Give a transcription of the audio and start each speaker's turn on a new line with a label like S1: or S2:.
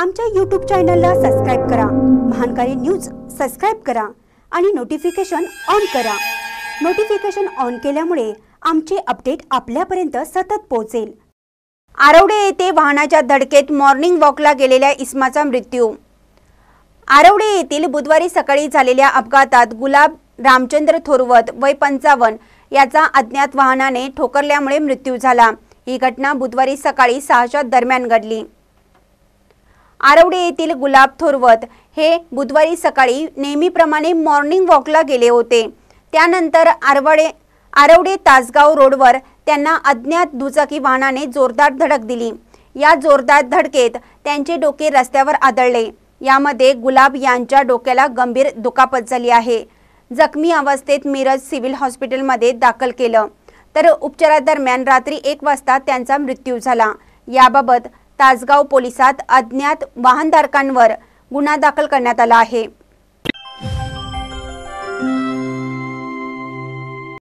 S1: आमच्या यूट्यूब चॅनलला सबस्क्राईब करा महानकारी न्यूज सबस्क्राईब करा आणि नोटिफिकेशन ऑन करा नोटिफिकेशन ऑन केल्यामुळे आमचे अपडेट आपल्यापर्यंत सतत पोहोचेल आरवडे येथे वाहनाच्या धडकेत मॉर्निंग वॉकला गेलेल्या इस्माचा मृत्यू आरवडे येथील बुधवारी सकाळी झालेल्या अपघातात गुलाब रामचंद्र थोरवत वय पंचावन्न याचा अज्ञात वाहनाने ठोकरल्यामुळे मृत्यू झाला ही घटना बुधवारी सकाळी सहाच्या दरम्यान घडली आरवडे येथील गुलाब थोरवत हे बुधवारी सकाळी नेहमीप्रमाणे मॉर्निंग वॉकला गेले होते त्यानंतर आरवडे आरवडे तासगाव रोडवर त्यांना अज्ञात दुचाकी वाहनाने जोरदार धडक दिली या जोरदार धडकेत त्यांचे डोके रस्त्यावर आदळले यामध्ये गुलाब यांच्या डोक्याला गंभीर दुखापत झाली आहे जखमी अवस्थेत मिरज सिव्हिल हॉस्पिटलमध्ये दाखल केलं तर उपचारादरम्यान रात्री एक वाजता त्यांचा मृत्यू झाला याबाबत तासगाव पोलिसात अज्ञात वाहनधारकांवर गुन्हा दाखल करण्यात आला आहे